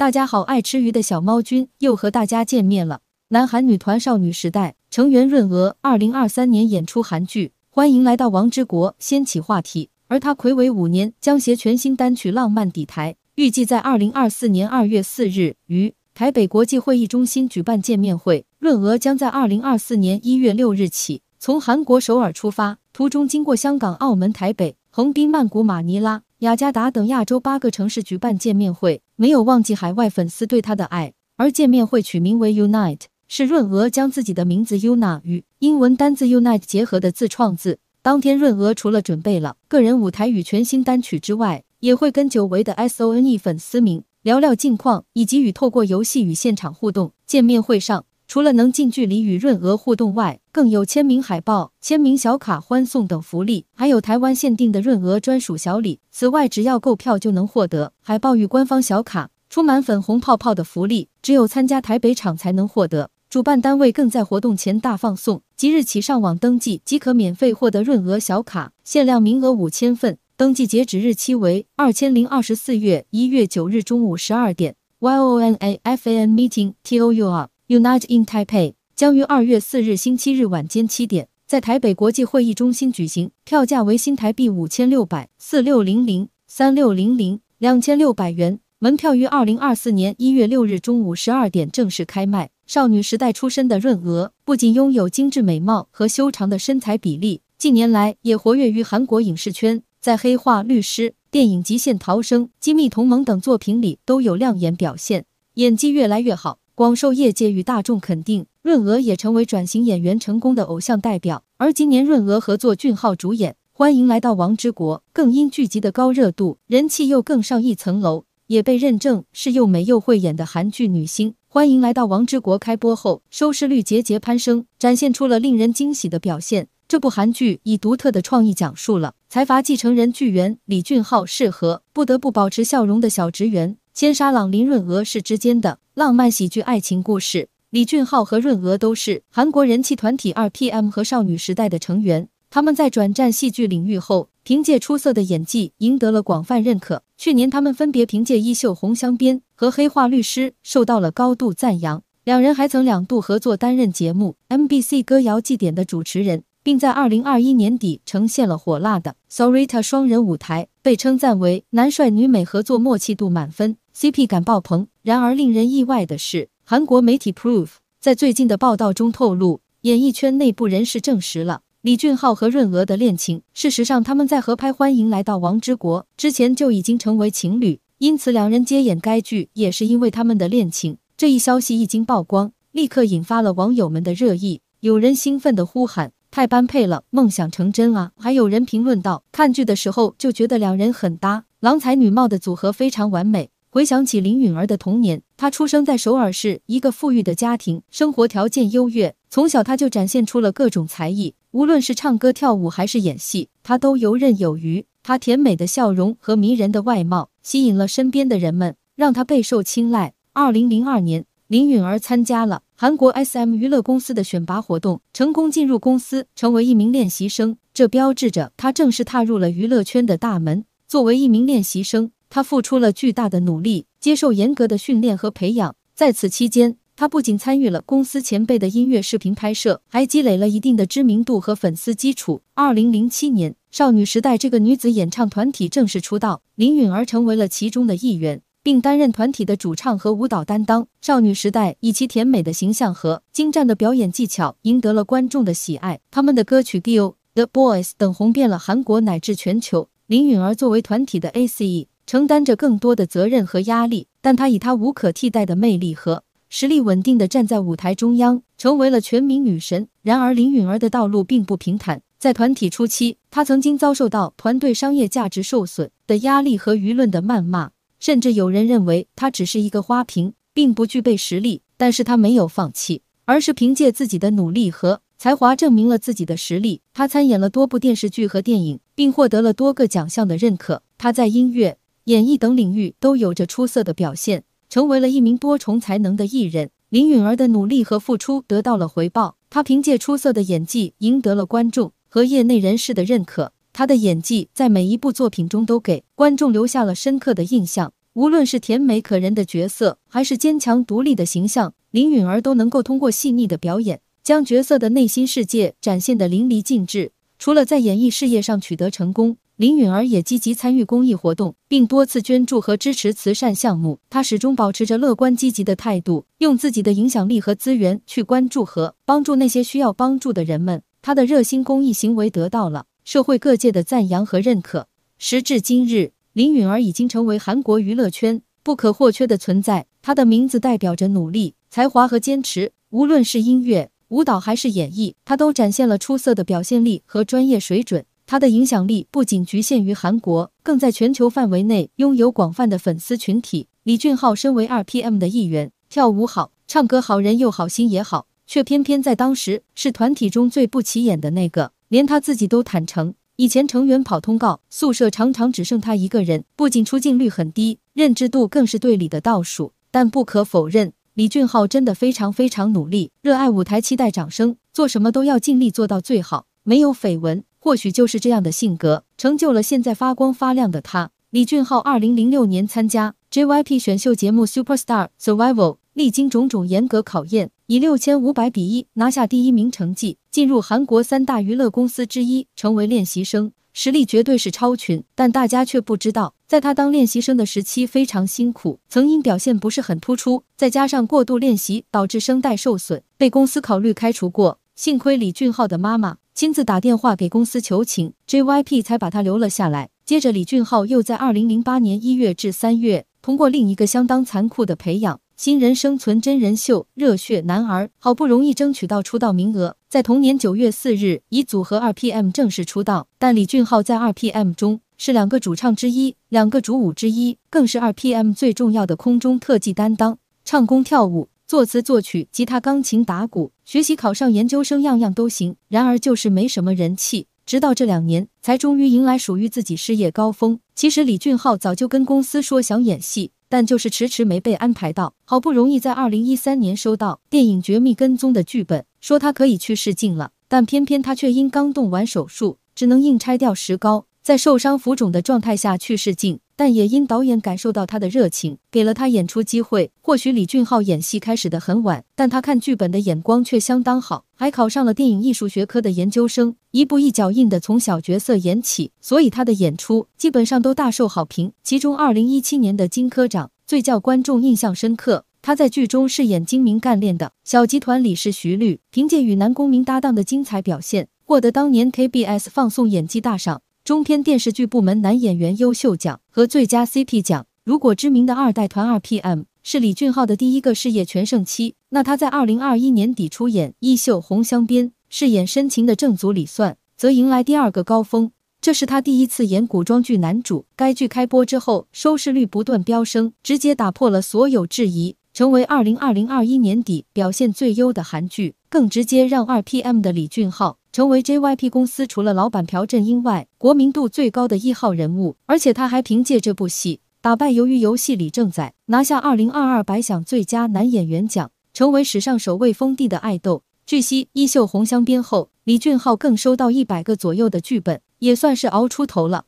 大家好，爱吃鱼的小猫君又和大家见面了。南韩女团少女时代成员润娥，二零二三年演出韩剧，欢迎来到王之国，掀起话题。而她魁违五年，将携全新单曲《浪漫底台》，预计在二零二四年二月四日于台北国际会议中心举办见面会。润娥将在二零二四年一月六日起，从韩国首尔出发，途中经过香港、澳门、台北、横滨、曼谷、马尼拉、雅加达等亚洲八个城市举办见面会。没有忘记海外粉丝对他的爱，而见面会取名为 Unite，是润娥将自己的名字 u n a 与英文单字 Unite 结合的自创字。当天，润娥除了准备了个人舞台与全新单曲之外，也会跟久违的 S.O.N.E 粉丝名聊聊近况，以及与透过游戏与现场互动见面会上。除了能近距离与润娥互动外，更有签名海报、签名小卡、欢送等福利，还有台湾限定的润娥专属小礼。此外，只要购票就能获得海报与官方小卡，充满粉红泡泡的福利，只有参加台北场才能获得。主办单位更在活动前大放送，即日起上网登记即可免费获得润娥小卡，限量名额五千份，登记截止日期为二千零二十四月一月九日中午十二点。Y O N A F A N M EETING T O U R Unite in Taipei 将于二月四日星期日晚间七点，在台北国际会议中心举行。票价为新台币五千六百四六零零三六零零两千六百元。门票于二零二四年一月六日中午十二点正式开卖。少女时代出身的润娥，不仅拥有精致美貌和修长的身材比例，近年来也活跃于韩国影视圈，在《黑化律师》《电影极限逃生》《机密同盟》等作品里都有亮眼表现，演技越来越好。广受业界与大众肯定，润娥也成为转型演员成功的偶像代表。而今年润娥合作俊浩主演《欢迎来到王之国》，更因剧集的高热度，人气又更上一层楼，也被认证是又美又会演的韩剧女星。《欢迎来到王之国》开播后，收视率节节攀升，展现出了令人惊喜的表现。这部韩剧以独特的创意讲述了财阀继承人巨源李俊浩是和不得不保持笑容的小职员千沙朗林润娥是之间的。浪漫喜剧爱情故事，李俊昊和润娥都是韩国人气团体 r P M 和少女时代的成员。他们在转战戏剧领域后，凭借出色的演技赢得了广泛认可。去年，他们分别凭借《衣袖红镶边》和《黑化律师》受到了高度赞扬。两人还曾两度合作担任节目 M B C 歌谣祭典的主持人。并在二零二一年底呈现了火辣的 Sorita 双人舞台，被称赞为男帅女美合作默契度满分，CP 感爆棚。然而，令人意外的是，韩国媒体 Proof 在最近的报道中透露，演艺圈内部人士证实了李俊昊和润娥的恋情。事实上，他们在合拍《欢迎来到王之国》之前就已经成为情侣，因此两人接演该剧也是因为他们的恋情。这一消息一经曝光，立刻引发了网友们的热议，有人兴奋地呼喊。太般配了，梦想成真啊！还有人评论道：“看剧的时候就觉得两人很搭，郎才女貌的组合非常完美。”回想起林允儿的童年，她出生在首尔市一个富裕的家庭，生活条件优越。从小，她就展现出了各种才艺，无论是唱歌、跳舞还是演戏，她都游刃有余。她甜美的笑容和迷人的外貌吸引了身边的人们，让她备受青睐。二零零二年。林允儿参加了韩国 SM 娱乐公司的选拔活动，成功进入公司，成为一名练习生。这标志着她正式踏入了娱乐圈的大门。作为一名练习生，她付出了巨大的努力，接受严格的训练和培养。在此期间，她不仅参与了公司前辈的音乐视频拍摄，还积累了一定的知名度和粉丝基础。二零零七年，少女时代这个女子演唱团体正式出道，林允儿成为了其中的一员。并担任团体的主唱和舞蹈担当。少女时代以其甜美的形象和精湛的表演技巧赢得了观众的喜爱。他们的歌曲《D.O.》《The Boys》等红遍了韩国乃至全球。林允儿作为团体的 ACE，承担着更多的责任和压力，但她以她无可替代的魅力和实力，稳定的站在舞台中央，成为了全民女神。然而，林允儿的道路并不平坦。在团体初期，她曾经遭受到团队商业价值受损的压力和舆论的谩骂。甚至有人认为他只是一个花瓶，并不具备实力。但是他没有放弃，而是凭借自己的努力和才华证明了自己的实力。他参演了多部电视剧和电影，并获得了多个奖项的认可。他在音乐、演艺等领域都有着出色的表现，成为了一名多重才能的艺人。林允儿的努力和付出得到了回报，她凭借出色的演技赢得了观众和业内人士的认可。她的演技在每一部作品中都给观众留下了深刻的印象。无论是甜美可人的角色，还是坚强独立的形象，林允儿都能够通过细腻的表演，将角色的内心世界展现的淋漓尽致。除了在演艺事业上取得成功，林允儿也积极参与公益活动，并多次捐助和支持慈善项目。她始终保持着乐观积极的态度，用自己的影响力和资源去关注和帮助那些需要帮助的人们。她的热心公益行为得到了。社会各界的赞扬和认可。时至今日，林允儿已经成为韩国娱乐圈不可或缺的存在。她的名字代表着努力、才华和坚持。无论是音乐、舞蹈还是演绎，她都展现了出色的表现力和专业水准。她的影响力不仅局限于韩国，更在全球范围内拥有广泛的粉丝群体。李俊昊身为二 p m 的一员，跳舞好、唱歌好、人又好、心也好，却偏偏在当时是团体中最不起眼的那个。连他自己都坦诚，以前成员跑通告，宿舍常常只剩他一个人，不仅出镜率很低，认知度更是队里的倒数。但不可否认，李俊昊真的非常非常努力，热爱舞台，期待掌声，做什么都要尽力做到最好。没有绯闻，或许就是这样的性格成就了现在发光发亮的他。李俊昊，二零零六年参加 JYP 选秀节目 Superstar Survival。历经种种严格考验，以六千五百比一拿下第一名成绩，进入韩国三大娱乐公司之一，成为练习生，实力绝对是超群。但大家却不知道，在他当练习生的时期非常辛苦，曾因表现不是很突出，再加上过度练习导致声带受损，被公司考虑开除过。幸亏李俊浩的妈妈亲自打电话给公司求情，JYP 才把他留了下来。接着，李俊浩又在二零零八年一月至三月，通过另一个相当残酷的培养。新人生存真人秀《热血男儿》，好不容易争取到出道名额，在同年九月四日以组合二 PM 正式出道。但李俊昊在二 PM 中是两个主唱之一，两个主舞之一，更是二 PM 最重要的空中特技担当。唱功、跳舞、作词、作曲、吉他、钢琴、打鼓，学习考上研究生，样样都行。然而就是没什么人气，直到这两年才终于迎来属于自己事业高峰。其实李俊昊早就跟公司说想演戏。但就是迟迟没被安排到，好不容易在二零一三年收到电影《绝密跟踪》的剧本，说他可以去试镜了，但偏偏他却因刚动完手术，只能硬拆掉石膏。在受伤浮肿的状态下去世镜，但也因导演感受到他的热情，给了他演出机会。或许李俊昊演戏开始的很晚，但他看剧本的眼光却相当好，还考上了电影艺术学科的研究生，一步一脚印的从小角色演起，所以他的演出基本上都大受好评。其中，二零一七年的《金科长》最叫观众印象深刻。他在剧中饰演精明干练的小集团理事徐律，凭借与男公民搭档的精彩表现，获得当年 KBS 放送演技大赏。中篇电视剧部门男演员优秀奖和最佳 CP 奖。如果知名的二代团二 p m 是李俊昊的第一个事业全盛期，那他在二零二一年底出演《衣袖红镶边》，饰演深情的正祖李算，则迎来第二个高峰。这是他第一次演古装剧男主，该剧开播之后收视率不断飙升，直接打破了所有质疑，成为二零二零二一年底表现最优的韩剧。更直接让二 P M 的李俊昊成为 J Y P 公司除了老板朴振英外，国民度最高的一号人物。而且他还凭借这部戏打败《鱿鱼游戏》里正宰，拿下二零二二白想最佳男演员奖，成为史上首位封帝的爱豆。据悉，衣袖红镶边后，李俊昊更收到一百个左右的剧本，也算是熬出头了。